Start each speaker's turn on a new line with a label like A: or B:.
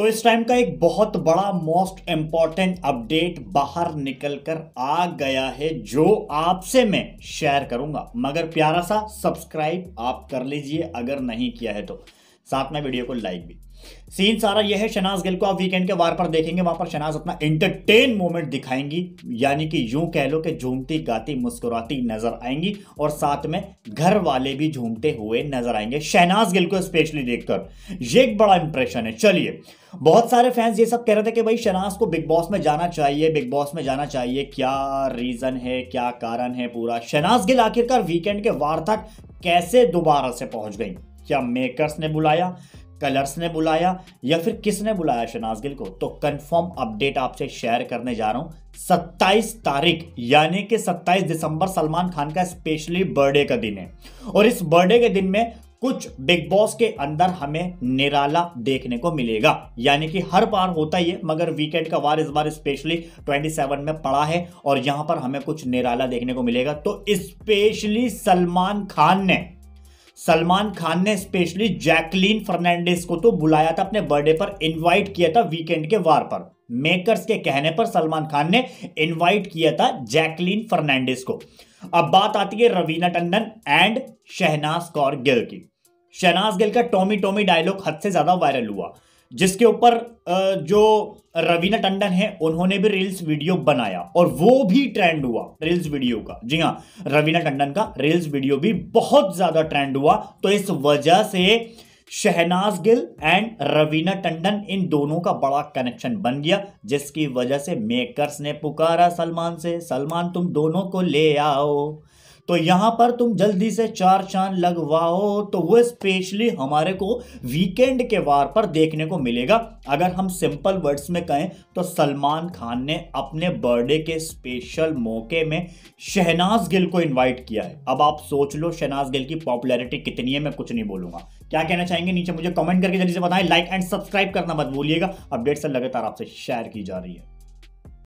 A: तो इस टाइम का एक बहुत बड़ा मोस्ट इंपॉर्टेंट अपडेट बाहर निकलकर आ गया है जो आपसे मैं शेयर करूंगा मगर प्यारा सा सब्सक्राइब आप कर लीजिए अगर नहीं किया है तो साथ में वीडियो को लाइक भी सीन सारा यह है शनाज गिल को आप वीकेंड के वार पर देखेंगे वहां पर शनाज अपना एंटरटेन मोमेंट दिखाएंगी यानी कि यूं कह लो कि झूमती गाती मुस्कुराती नजर आएंगी और साथ में घर वाले भी झूमते हुए नजर आएंगे शहनाज गिल को स्पेशली देखकर यह एक बड़ा इंप्रेशन है चलिए बहुत सारे फैंस ये सब कह रहे थे कि भाई शनाज को बिग बॉस में जाना चाहिए बिग बॉस में जाना चाहिए क्या रीजन है क्या कारण है पूरा शनाज गिल आखिरकार वीकेंड के वार तक कैसे दोबारा से पहुंच गई क्या मेकर्स ने बुलाया कलर्स ने बुलाया या फिर किसने बुलाया शनाज गिल को तो कंफर्म अपडेट आपसे शेयर करने जा रहा हूं 27 तारीख यानी कि 27 दिसंबर सलमान खान का स्पेशली बर्थडे का दिन है और इस बर्थडे के दिन में कुछ बिग बॉस के अंदर हमें निराला देखने को मिलेगा यानी कि हर बार होता ही है मगर वीकेंड का वार इस बार स्पेशली 27 में पड़ा है और यहां पर हमें कुछ निराला देखने को मिलेगा तो स्पेशली सलमान खान ने सलमान खान ने स्पेशली जैकलीन फर्नांडिस को तो बुलाया था अपने बर्थडे पर इनवाइट किया था वीकेंड के वार पर मेकर्स के कहने पर सलमान खान ने इनवाइट किया था जैकलीन फर्नांडिस को अब बात आती है रवीना टंडन एंड शहनाज कौर गिल की शहनाज गिल का टॉमी टॉमी डायलॉग हद से ज्यादा वायरल हुआ जिसके ऊपर जो रवीना टंडन है उन्होंने भी रील्स वीडियो बनाया और वो भी ट्रेंड हुआ रील्स वीडियो का जी हाँ रवीना टंडन का रील्स वीडियो भी बहुत ज़्यादा ट्रेंड हुआ तो इस वजह से शहनाज गिल एंड रवीना टंडन इन दोनों का बड़ा कनेक्शन बन गया जिसकी वजह से मेकर्स ने पुकारा सलमान से सलमान तुम दोनों को ले आओ तो यहां पर तुम जल्दी से चार चांद लगवाओ तो वो स्पेशली हमारे को वीकेंड के वार पर देखने को मिलेगा अगर हम सिंपल वर्ड्स में कहें तो सलमान खान ने अपने बर्थडे के स्पेशल मौके में शहनाज गिल को इनवाइट किया है अब आप सोच लो शहनाज गिल की पॉपुलैरिटी कितनी है मैं कुछ नहीं बोलूंगा क्या कहना चाहेंगे नीचे मुझे कमेंट करके जल्दी से बताएं लाइक एंड सब्सक्राइब करना मत भूलिएगा अपडेट्स लगातार आपसे शेयर की जा रही है